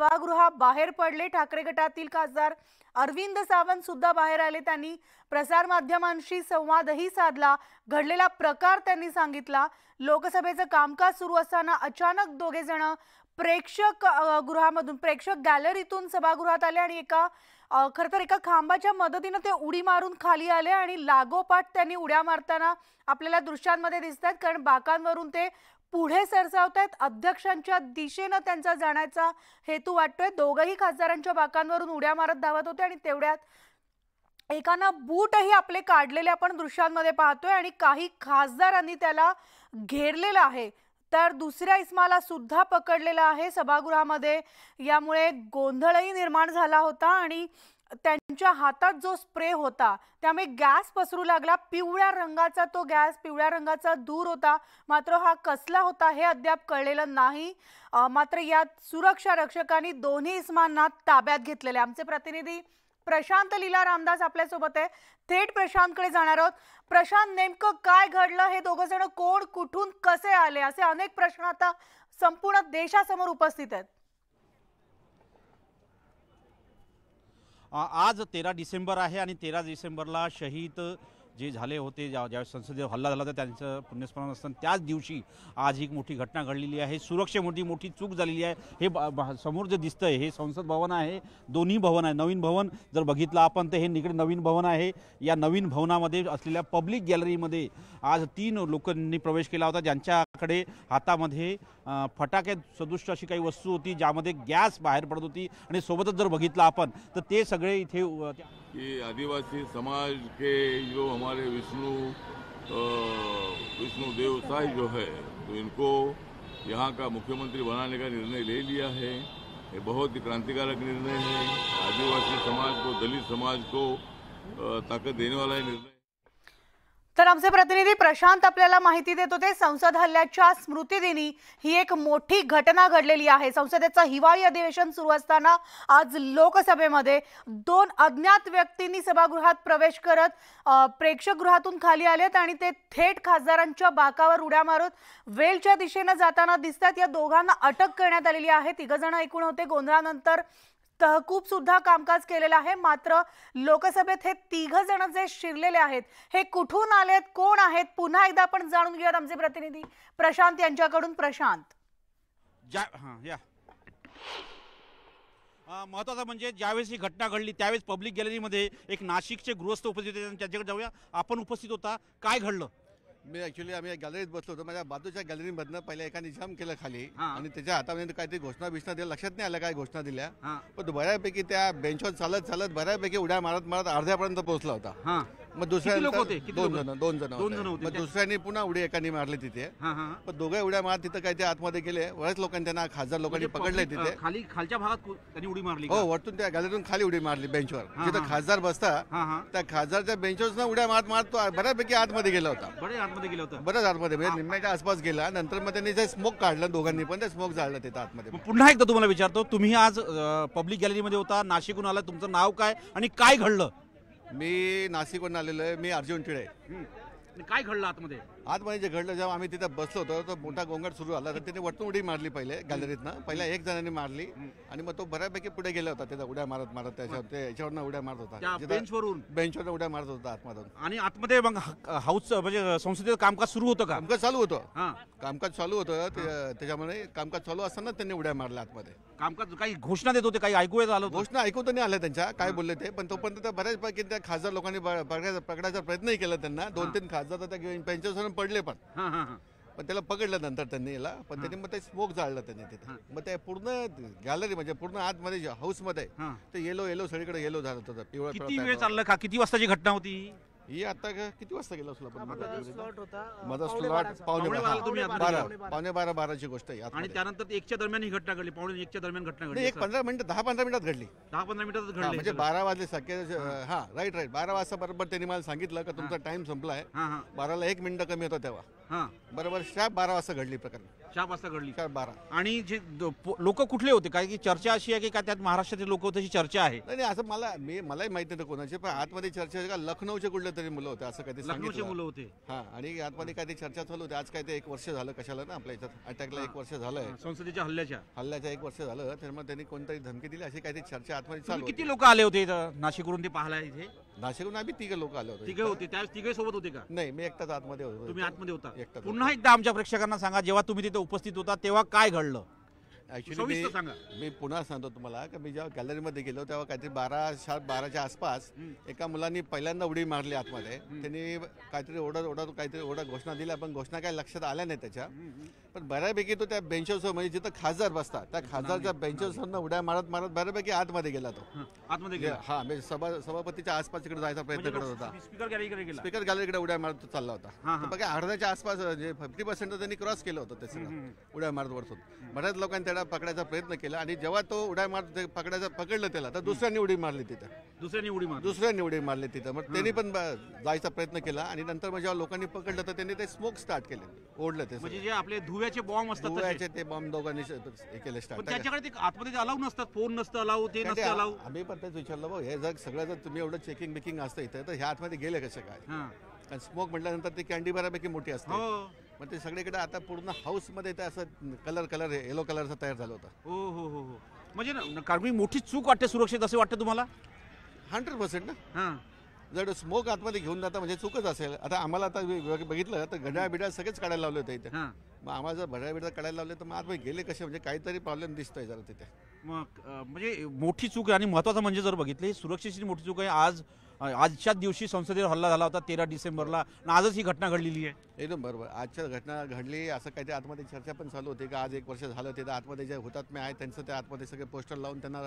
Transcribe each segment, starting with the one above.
बाहेर पडले ठाकरे गटातील खासदार अरविंद सावंत सुद्धा बाहेर आले त्यांनी प्रसारमाध्यमांशी संवादही साधला घडलेला प्रकार त्यांनी सांगितला लोकसभेचं कामकाज सुरू असताना अचानक दोघे जण प्रेक्षक गृहामधून प्रेक्षक गॅलरीतून सभागृहात आले आणि एका खर तर एका खांबाच्या मदतीनं ते उडी मारून खाली आले आणि लागोपाठ त्यांनी उड्या मारताना आपल्याला दृश्यांमध्ये दिसतात कारण बाकांवरून ते पुढे सरसावतायत अध्यक्षांच्या दिशेनं त्यांचा जाण्याचा हेतू वाटतोय दोघही खासदारांच्या बाकांवरून उड्या मारत धावत होते आणि तेवढ्यात एकानं बूटही आपले काढलेले आपण दृश्यांमध्ये पाहतोय आणि काही खासदारांनी त्याला घेरलेलं आहे तर दुसऱ्या इस्माला सुद्धा पकडलेला आहे सभागृहामध्ये यामुळे गोंधळही निर्माण झाला होता आणि त्यां त्यांच्या हातात जो स्प्रे होता त्यामुळे गॅस पसरू लागला पिवळ्या रंगाचा तो गॅस पिवळ्या रंगाचा दूर होता मात्र हा कसला होता हे अद्याप कळलेलं नाही मात्र यात सुरक्षा रक्षकांनी दोन्ही इस्मांना ताब्यात घेतलेले आमचे प्रतिनिधी प्रशांत लीला रामदास आपल्यासोबत आहे थेट प्रशांतकडे जाणार आहोत प्रशांत नेमकं काय घडलं हे दोघं जण कोण कुठून कसे आले असे अनेक प्रश्न आता संपूर्ण देशासमोर उपस्थित आहेत आज तेरा डिसेंबर आहे आणि तेरा डिसेंबरला शहीद जे झाले होते ज्या ज्यावेळेस संसदेवर हल्ला झाला होता त्यांचं पुण्यस्मरण असताना त्याच दिवशी आज ही मोठी घटना घडलेली आहे सुरक्षेमध्ये मोठी चूक झालेली आहे हे समोर जे दिसतं आहे हे संसद भवन आहे दोन्ही भवन आहे नवीन भवन जर बघितलं आपण तर हे निकडे नवीन भवन आहे या नवीन भवनामध्ये असलेल्या पब्लिक गॅलरीमध्ये आज तीन लोकांनी प्रवेश केला होता ज्यांच्या हाथा मधे फटाक सदृश अभी काही वस्तु होती ज्यादा गैस बाहर पडत होती और सोबत जर बगित अपन तो ते इधे ये आदिवासी समाज के जो हमारे विष्णु विष्णु देवसाय जो है तो इनको यहाँ का मुख्यमंत्री बनाने का निर्णय ले लिया है ये बहुत ही क्रांतिकारक निर्णय है आदिवासी समाज को दलित समाज को ताकत देने वाला है निर्णय तर आमचे प्रतिनिधी प्रशांत आपल्याला माहिती देत होते संसद हल्ल्याच्या स्मृतिदिनी ही एक मोठी घटना घडलेली आहे संसदेचं हिवाळी अधिवेशन सुरू असताना आज लोकसभेमध्ये दोन अज्ञात व्यक्तींनी सभागृहात प्रवेश करत प्रेक्षकगृहातून खाली आलेत आणि ते थेट खासदारांच्या बाकावर उड्या मारत वेलच्या दिशेनं जाताना दिसतात या दोघांना अटक करण्यात आलेली आहे जण ऐकून होते गोंधळानंतर तहकूब सुद्धा कामकाज केलेलं आहे मात्र लोकसभेत हे तिघ जण जे शिरलेले आहेत हे कुठून आलेत कोण आहेत पुन्हा एकदा आपण जाणून घेऊयात आमचे प्रतिनिधी प्रशांत यांच्याकडून प्रशांत महत्वाचं या म्हणजे ज्यावेळेस ही घटना घडली त्यावेळेस पब्लिक गॅलरीमध्ये एक नाशिकचे गृहस्थ उपस्थित होते त्यांच्याकडे जाऊया आपण उपस्थित होता काय घडलं मी ऍक्च्युली आम्ही गॅलरीत बसलो होतो माझ्या बाजूच्या गॅलरीमधनं पहिले एका निजाम केलं खाली आणि त्याच्या हातामध्ये काहीतरी घोषणा बिषणा दिल्या लक्षात नाही आल्या काय घोषणा दिल्या पण बऱ्यापैकी त्या बेंचवर चालत चालत बऱ्यापैकी उड्या मारत मारत अर्ध्यापर्यंत पोहोचला होता हा मग दुसऱ्या दोन जण दोन जण दोन मग दुसऱ्यांनी दुसऱ्याने पुन्हा उडी एकाने मारले तिथे मग पण दोघे उड्या मार तिथे काय ते आतमध्ये गेले बऱ्याच लोकांनी त्यांना हजार लोकांनी म्हणजे पकडले तिथे खाली खालच्या भागात त्यांनी उडी मारली हो वरतून त्या गॅलरीतून खाली उडी मारली बेंचवर तिथे खासदार बसता त्या खासदारच्या बेंचवर उड्या मारत मारतो तो बऱ्यापैकी आतमध्ये गेला होता बरे आतमध्ये गेला होता बऱ्याच आतमध्ये म्हणजे निम्म्याच्या आसपास गेला नंतर मग त्यांनी जे स्मोक काढला दोघांनी पण ते स्मोक झाला ते आतमध्ये पुन्हा एकदा तुम्हाला विचारतो तुम्ही आज पब्लिक गॅलरीमध्ये होता नाशिकहून आला तुमचं नाव काय आणि काय घडलं मी नाशिकवरून आलेलो आहे मी अर्जुन टिळे काय घडलं आतमध्ये आतमध्ये जे घडलं जेव्हा आम्ही तिथे बसलो होतो तो मोठा गोंगाट सुरू झाला तर त्याने वरतून उडी मारली पहिले गॅलरीतनं पहिल्या एक जणांनी मारली आणि मग तो बऱ्यापैकी पुढे गेला होता त्याचा उड्या मारत मारत त्याच्यावर याच्यावर उड्या मारत होता बेंचवरून बेंचवर उड्या मारत होता आतमधून आणि आतमध्ये मग हाऊस म्हणजे संसदेचं कामकाज सुरू होतं का कामकाज चालू होतं कामकाज चालू होतं त्याच्यामुळे कामकाज चालू असताना त्यांनी उड्या मारल्या आतमध्ये कामकाज काही घोषणा देत होते काही ऐकू येत आलं घोषणा ऐकू तर नाही आल्या त्यांच्या काय बोलले ते पण तोपर्यंत बऱ्याचपैकी त्या खासदार लोकांनी पकडायचा प्रयत्नही केला त्यांना दोन तीन खासदार तर त्या बेंचवर पडले पण पण त्याला पकडलं नंतर त्यांनी याला पण त्यांनी मग ते स्मोक जाळलं त्यांनी तिथे मग ते पूर्ण गॅलरी म्हणजे पूर्ण आतमध्ये हाऊसमध्ये मध्ये ते येलो येलो सगळीकडे येलो झालं होतं पिवळा किती वेळ चाललं का किती वाजताची घटना होती ही आता का- किती वाजता गेला असला पण माझा स्लॉट पावणे बारा बारा पावणे बारा बाराची गोष्ट आहे आणि त्यानंतर एकच्या दरम्यान ही घटना घडली पावणे एकच्या दरम्यान घटना घडली एक पंधरा मिनिट दहा पंधरा मिनिटात घडली दहा पंधरा मिनिटात घडली म्हणजे बारा वाजले सके हा राईट राईट बारा वाजता बरोबर त्यांनी मला सांगितलं का तुमचा टाइम संपला आहे बाराला एक मिनिट कमी होता तेव्हा हा बरोबर शाप बारा वाजता घडली प्रकरण शाप वाजता घडली शाप बारा आणि जे लोक कुठले होते काय की चर्चा अशी आहे की का त्यात महाराष्ट्रातील लोक होते अशी चर्चा आहे नाही असं मला मी मलाही माहिती नव्हतं कोणाची पण आतमध्ये चर्चा का लखनौचे कुठले तरी मुलं होते असं काहीतरी लखनौचे मुलं होते हा आणि आतमध्ये काहीतरी चर्चा चालू होती आज काय ते एक वर्ष झालं कशाला ना आपल्या याच्यात अटॅकला एक वर्ष झालंय संसदेच्या हल्ल्याच्या हल्ल्याच्या एक वर्ष झालं तर मग त्यांनी कोणतरी धमकी दिली अशी काहीतरी चर्चा आतमध्ये चालू किती लोक आले होते इथं नाशिकवरून ते पाहला इथे नाशिकहून आम्ही तिघे लोक आलो तिघे होते त्या तिघे सोबत होते का नाही मी एकटाच आतमध्ये होतो तुम्ही आतमध्ये होता पुन्हा एकदा आमच्या प्रेक्षकांना सांगा जेव्हा तुम्ही तिथे उपस्थित होता तेव्हा काय घडलं मी पुन्हा सांगतो तुम्हाला की मी जेव्हा गॅलरीमध्ये गेलो तेव्हा काहीतरी बारा सात बाराच्या आसपास एका मुलांनी पहिल्यांदा उडी मारली आतमध्ये त्यांनी काहीतरी ओढत ओढत काहीतरी ओढत घोषणा दिल्या पण घोषणा काही लक्षात आल्या नाही त्याच्या पण बऱ्यापैकी तो त्या बेंचेस म्हणजे जिथं खासदार बसतात त्या खासदारच्या बेंचवर उड्या मारत मारत बऱ्यापैकी आतमध्ये गेला तो आतमध्ये गेला हा म्हणजे सभा सभापतीच्या आसपास इकडे जायचा प्रयत्न म्हणजे करत होता स्पीकर गॅलरीकडे स्पीकर गॅलरीकडे उड्या मारत चालला होता बघा अर्ध्याच्या आसपास फिफ्टी पर्सेंट त्यांनी क्रॉस केलं होतं ते उड्या मारत वरतून बऱ्याच लोकांनी त्याला पकडायचा प्रयत्न केला आणि जेव्हा तो उड्या मार पकडायचा पकडलं त्याला तर दुसऱ्या उडी मारली तिथं दुसऱ्या उडी मार दुसऱ्या उडी मारली तिथं मग त्यांनी पण जायचा प्रयत्न केला आणि नंतर मग जेव्हा लोकांनी पकडलं तर त्यांनी ते स्मोक स्टार्ट केले ओढलं ते म्हणजे जे आपले धुव्याचे बॉम्ब असतात तसे. ते बॉम्ब दोघांनी हे केले स्टार्ट त्याच्याकडे आतमध्ये अलाव नसतात फोन नसतं अलाव ते नसतं अलाव आम्ही पण तेच विचारलं भाऊ हे जर सगळं जर तुम्ही एवढं चेकिंग बेकिंग असतं इथं तर ह्या आतमध्ये गेले कसे काय स्मोक म्हटल्यानंतर ती कॅन्डी बऱ्यापैकी मोठी असते हो. पण ते सगळीकडे आता पूर्ण हाऊसमध्ये ते असं कलर कलर येलो कलरचा तयार झालं होतं हो हो हो हो म्हणजे ना कारण मोठी चूक वाटते सुरक्षित असे वाटतं तुम्हाला हंड्रेड पर्सेंट ना हां जर स्मोक आतमध्ये घेऊन जाता म्हणजे चूकच असेल आता आम्हाला आता बघितलं तर घड्या बिड्या सगळेच काढायला लावले होते इथे मग आम्हाला जर भड्या बिड्या काढायला लावले तर मग आतमध्ये गेले कसे म्हणजे काहीतरी प्रॉब्लेम दिसतोय जरा तिथे मग म्हणजे मोठी चूक आहे आणि महत्त्वाचं म्हणजे जर बघितलं सुरक्षेची मोठी चूक आहे आज आजच्याच दिवशी संसदेवर हल्ला झाला होता तेरा डिसेंबरला आणि आजच ही घटना घडलेली आहे एकदम बरोबर आजच्या घटना घडली असं काही ते आतमध्ये चर्चा पण चालू होती का आज एक वर्ष झालं ते आतमध्ये जे हुतात्मे आहेत त्यांचं त्या आतमध्ये सगळे पोस्टर लावून त्यांना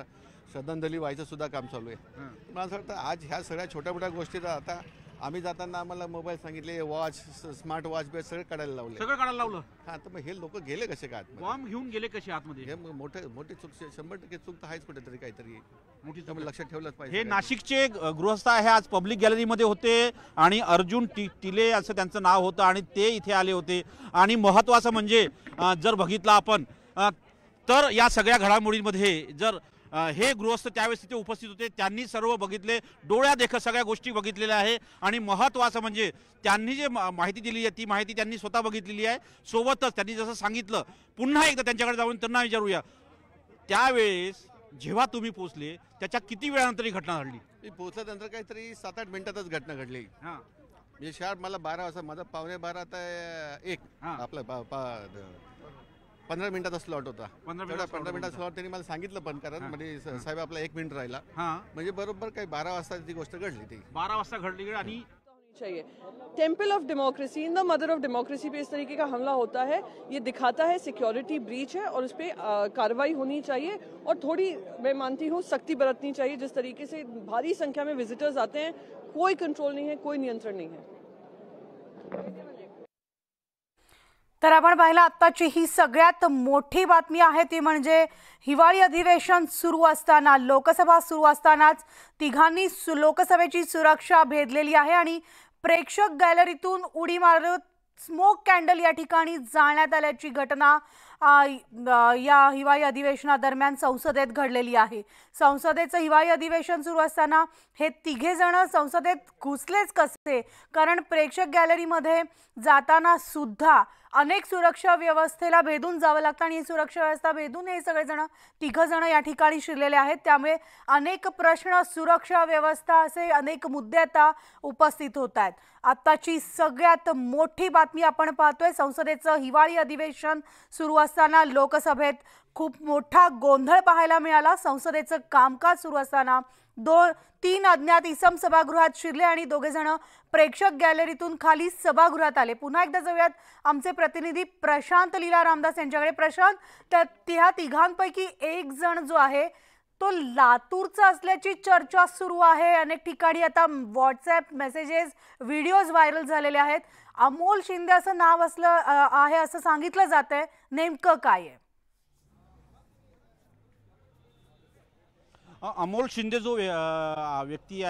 श्रद्धांजली व्हायचं सुद्धा काम चालू आहे मला असं वाटतं आज ह्या सगळ्या छोट्या मोठ्या गोष्टी आता आम्ही जाताना आम्हाला मोबाईल सांगितले वॉच स्मार्ट वॉच बिच सगळं काढायला लावले सगळं काढायला लावलं हा तर मग हे लोक गेले कसे काय घेऊन गेले कसे आतमध्ये हे मोठे मोठे मोठी चूक शंभर टक्के चूक तर आहेच कुठेतरी काहीतरी मोठी चूक लक्षात ठेवलंच पाहिजे हे नाशिकचे गृहस्थ आहे आज पब्लिक गॅलरीमध्ये होते आणि अर्जुन टि टिले असं त्यांचं नाव होतं आणि ते इथे आले होते आणि महत्त्वाचं म्हणजे जर बघितलं आपण तर या सगळ्या घडामोडींमध्ये जर हे गृहस्थ त्यावेळेस तिथे उपस्थित होते त्यांनी सर्व बघितले डोळ्यादेखत सगळ्या गोष्टी बघितलेल्या आहे आणि महत्त्वाचं म्हणजे त्यांनी जे माहिती दिली आहे ती माहिती त्यांनी स्वतः बघितलेली आहे सोबतच त्यांनी जसं सांगितलं पुन्हा एकदा त्यांच्याकडे जाऊन त्यांना विचारूया त्यावेळेस जेव्हा तुम्ही पोचले त्याच्या किती वेळानंतर ही घटना घडली पोहोचल्यानंतर पोचल्यानंतर काहीतरी सात आठ मिनिटातच घटना घडली म्हणजे शार्प मला बारा वाजता माझा पावणे बारा आता एक आपलं पंद्रह मिनट का स्लॉट होता पंद्रह मिनट slot स्लॉट मैं संगित पन पण कारण हा. म्हणजे स- एक मिनट राहिला हा म्हणजे बरोबर काही ती गोष्ट घडली ती बारह वाजता घडली आणि होनी चाहिए temple of democracy in the mother of democracy पे इस तरीके का हमला होता है ये दिखाता है सिक्योरिटी ब्रीच है और उस पर कार्रवाई होनी चाहिए और थोड़ी मैं मानती हूँ सख्ती बरतनी चाहिए जिस तरीके से भारी संख्या में विजिटर्स आते हैं कोई कंट्रोल नहीं है कोई नियंत्रण नहीं है तर आपण पाहिलं आत्ताची ही सगळ्यात मोठी बातमी आहे ती म्हणजे हिवाळी अधिवेशन सुरू असताना लोकसभा सुरू असतानाच तिघांनी सु लोकसभेची सुरक्षा भेदलेली आहे आणि प्रेक्षक गॅलरीतून उडी मारत स्मोक कॅन्डल या ठिकाणी जाळण्यात आल्याची घटना या हिवाळी अधिवेशनादरम्यान संसदेत घडलेली आहे संसदेचं हिवाळी अधिवेशन सुरू असताना हे जण संसदेत घुसलेच कसे कारण प्रेक्षक गॅलरीमध्ये जाताना सुद्धा अनेक सुरक्षा व्यवस्थेला भेदून जावं लागतं आणि ही सुरक्षा व्यवस्था भेदून हे सगळेजण तिघंजणं या ठिकाणी शिरलेले आहेत त्यामुळे अनेक प्रश्न सुरक्षा व्यवस्था असे अनेक मुद्दे आता उपस्थित होत आहेत आत्ताची सगळ्यात मोठी बातमी आपण पाहतोय संसदेचं हिवाळी अधिवेशन सुरू असताना लोकसभेत खूप मोठा गोंधळ पाहायला मिळाला संसदेचं कामकाज सुरू असताना दो तीन अज्ञात इसम सभागृहात शिरले आणि दोघे जण प्रेक्षक गॅलरीतून खाली सभागृहात आले पुन्हा एकदा जाऊयात आमचे प्रतिनिधी प्रशांत लीला रामदास यांच्याकडे प्रशांत त्या त्या तिघांपैकी एक जण जो आहे तो लातूरचा असल्याची चर्चा सुरू आहे अनेक ठिकाणी आता व्हॉट्सॲप मेसेजेस व्हिडिओज व्हायरल झालेले आहेत अमोल शिंदे असं नाव असलं आहे असं सांगितलं जात आहे नेमकं काय आहे अमोल शिंदे जो व्यक्ती आहे